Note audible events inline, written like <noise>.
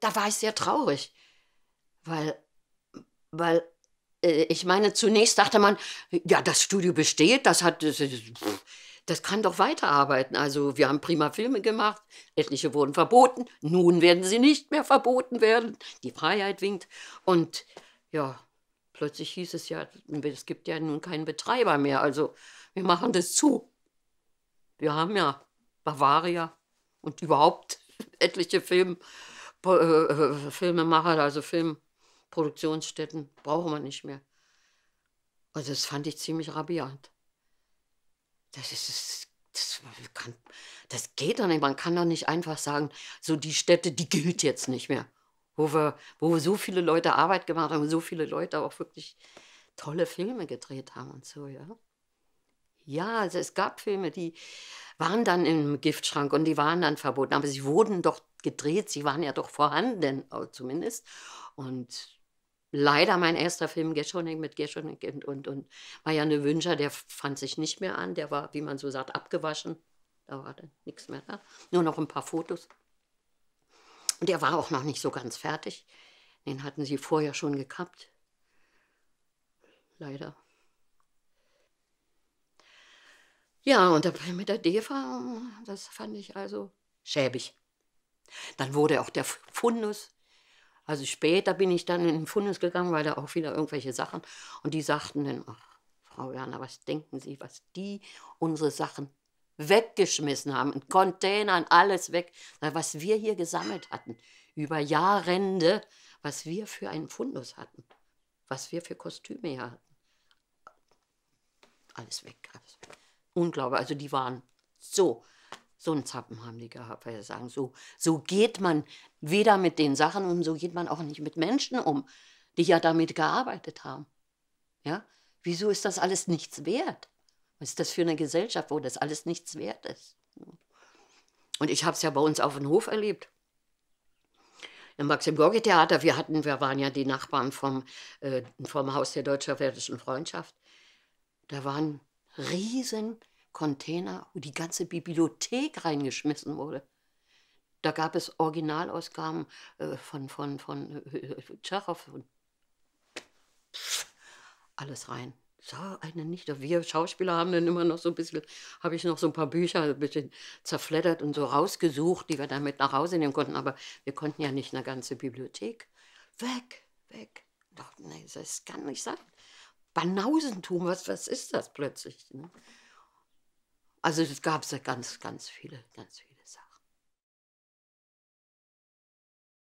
Da war ich sehr traurig, weil, weil äh, ich meine, zunächst dachte man, ja, das Studio besteht, das hat, das, das, kann doch weiterarbeiten. Also wir haben prima Filme gemacht, etliche wurden verboten, nun werden sie nicht mehr verboten werden. Die Freiheit winkt und ja, plötzlich hieß es ja, es gibt ja nun keinen Betreiber mehr, also wir machen das zu. Wir haben ja Bavaria und überhaupt <laughs> etliche Filme äh, äh Filmemacher, also Filmproduktionsstätten, brauchen wir nicht mehr. Und also das fand ich ziemlich rabiat. Das ist, das, kann, das geht doch nicht. Man kann doch nicht einfach sagen, so die Städte, die gilt jetzt nicht mehr. Wo wir, wo wir so viele Leute Arbeit gemacht haben, so viele Leute auch wirklich tolle Filme gedreht haben und so, ja. Ja, also es gab Filme, die waren dann im Giftschrank und die waren dann verboten, aber sie wurden doch gedreht. Sie waren ja doch vorhanden, äh, zumindest. Und leider mein erster Film Geschoning mit Geschoning und, und, und Marianne Wünscher, der fand sich nicht mehr an. Der war, wie man so sagt, abgewaschen. Da war dann nichts mehr da. Nur noch ein paar Fotos. Und der war auch noch nicht so ganz fertig. Den hatten sie vorher schon gekappt. Leider. Ja, und dabei mit der Deva, das fand ich also schäbig. Dann wurde auch der Fundus, also später bin ich dann in den Fundus gegangen, weil da auch wieder irgendwelche Sachen, und die sagten dann, ach, Frau Werner, was denken Sie, was die unsere Sachen weggeschmissen haben, in Containern, alles weg, was wir hier gesammelt hatten, über Jahrende, was wir für einen Fundus hatten, was wir für Kostüme hier hatten. Alles weg. Alles. Unglaublich, also die waren so so einen Zappen haben die gehabt, weil sie sagen, so, so geht man weder mit den Sachen um, so geht man auch nicht mit Menschen um, die ja damit gearbeitet haben. Ja? Wieso ist das alles nichts wert? Was ist das für eine Gesellschaft, wo das alles nichts wert ist? Und ich habe es ja bei uns auf dem Hof erlebt. Im Maxim-Gorki-Theater, wir, hatten, wir waren ja die Nachbarn vom, äh, vom Haus der deutsch-werdischen Freundschaft. Da waren riesen Container, wo die ganze Bibliothek reingeschmissen wurde. Da gab es Originalausgaben äh, von, von, von äh, Tschechow. Und alles rein. So eine nicht. Wir Schauspieler haben dann immer noch so ein bisschen, habe ich noch so ein paar Bücher ein bisschen zerfleddert und so rausgesucht, die wir dann mit nach Hause nehmen konnten. Aber wir konnten ja nicht eine ganze Bibliothek. Weg, weg. Doch, nee, das kann nicht sein. Banausentum, was, was ist das plötzlich? Ne? Also es gab ja ganz, ganz viele, ganz viele.